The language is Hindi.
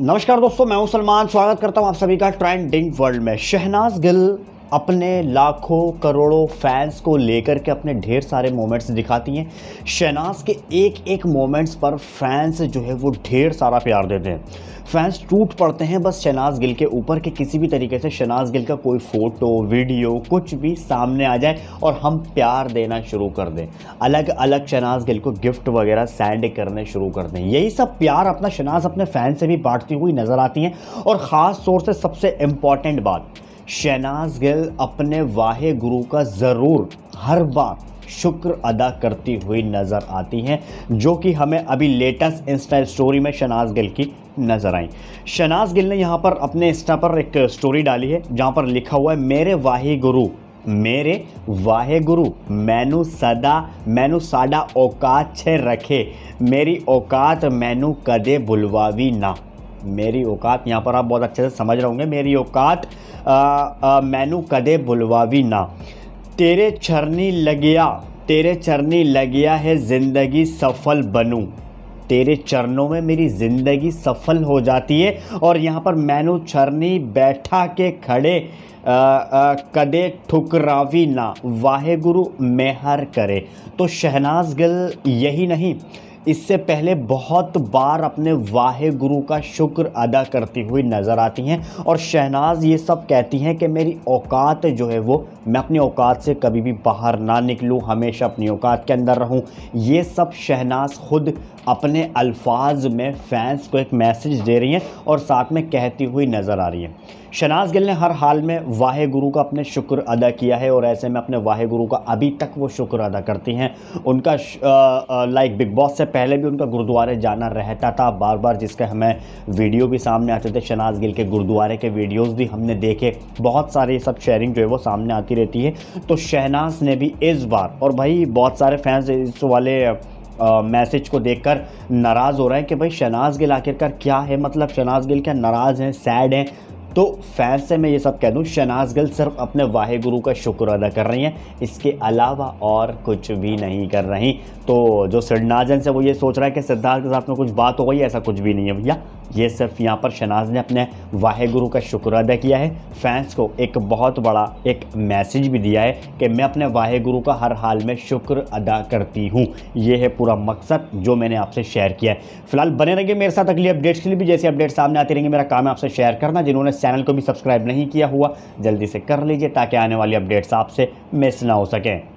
नमस्कार दोस्तों मैं हूं सलमान स्वागत करता हूं आप सभी का ट्रेंडिंग वर्ल्ड में शहनाज गिल अपने लाखों करोड़ों फैंस को लेकर के अपने ढेर सारे मोमेंट्स दिखाती हैं शहनाज के एक एक मोमेंट्स पर फैंस जो है वो ढेर सारा प्यार देते हैं फैंस टूट पड़ते हैं बस शहनाज गिल के ऊपर के किसी भी तरीके से शहनाज गिल का कोई फ़ोटो वीडियो कुछ भी सामने आ जाए और हम प्यार देना शुरू कर दें अलग अलग शहनाज गिल को गिफ्ट वगैरह सेंड करने शुरू कर दें यही सब प्यार अपना शहनाज अपने फ़ैन से भी बांटती हुई नज़र आती हैं और ख़ास तौर से सबसे इम्पॉर्टेंट बात शहनाज गिल अपने वाहे गुरु का ज़रूर हर बार शुक्र अदा करती हुई नज़र आती हैं जो कि हमें अभी लेटेस्ट इंस्टा स्टोरी में शनाज गिल की नज़र आई शनाज गिल ने यहाँ पर अपने इंस्टा पर एक स्टोरी डाली है जहाँ पर लिखा हुआ है मेरे वाहे गुरु मेरे वाहे गुरु मैनू सदा मैनू साडा औकात छे रखे मेरी औकात मैनू कदे बुलवावी ना मेरी औकात यहाँ पर आप बहुत अच्छे से समझ रहे होंगे मेरी औकात मैनू कदे बुलवावी ना तेरे चरनी लगिया तेरे चरनी लगिया है ज़िंदगी सफल बनूँ तेरे चरणों में मेरी ज़िंदगी सफल हो जाती है और यहाँ पर मैनू छरनी बैठा के खड़े आ, आ, कदे ठुकरावी ना वाहे गुरु मेहर करे तो शहनाज गिल यही नहीं इससे पहले बहुत बार अपने वाहे गुरु का शुक्र अदा करती हुई नज़र आती हैं और शहनाज ये सब कहती हैं कि मेरी औकात जो है वो मैं अपने औकात से कभी भी बाहर ना निकलूँ हमेशा अपनी औकात के अंदर रहूँ ये सब शहनाज खुद अपने अल्फाज में फैंस को एक मैसेज दे रही हैं और साथ में कहती हुई नज़र आ रही हैं शनाज गिल ने हर हाल में वाहे गुरु का अपने शुक्र अदा किया है और ऐसे में अपने वाहे गुरु का अभी तक वो शुक्र अदा करती हैं उनका लाइक बिग बॉस से पहले भी उनका गुरुद्वारे जाना रहता था बार बार जिसके हमें वीडियो भी सामने आते थे शनाज गिल के गुरुद्वारे के वीडियोज़ भी हमने देखे बहुत सारे सब शेयरिंग जो है वो सामने आती रहती है तो शहनाज ने भी इस बार और भाई बहुत सारे फैंस इस वाले मैसेज को देखकर नाराज़ हो रहे हैं कि भाई शनाज गिल आखिरकार क्या है मतलब शनाज गिल क्या नाराज़ हैं सैड हैं तो फैन से मैं ये सब कह दूँ शनाज गल सिर्फ अपने वाहे गुरु का शुक्र अदा कर रही हैं इसके अलावा और कुछ भी नहीं कर रही तो जो सिडनाजन से वो ये सोच रहा है कि सिद्धार्थ के साथ में कुछ बात हो गई ऐसा कुछ भी नहीं है भैया ये सिर्फ यहाँ पर शनाज ने अपने वाहे गुरु का शुक्र अदा किया है फैंस को एक बहुत बड़ा एक मैसेज भी दिया है कि मैं अपने वाहे गुरु का हर हाल में शुक्र अदा करती हूँ ये है पूरा मकसद जो मैंने आपसे शेयर किया है फिलहाल बने रहेंगे मेरे साथ अगली अपडेट्स के लिए भी जैसे अपडेट सामने आती रहेंगे मेरा काम है आपसे शेयर करना जिन्होंने चैनल को भी सब्सक्राइब नहीं किया हुआ जल्दी से कर लीजिए ताकि आने वाली अपडेट्स आपसे मिस ना हो सकें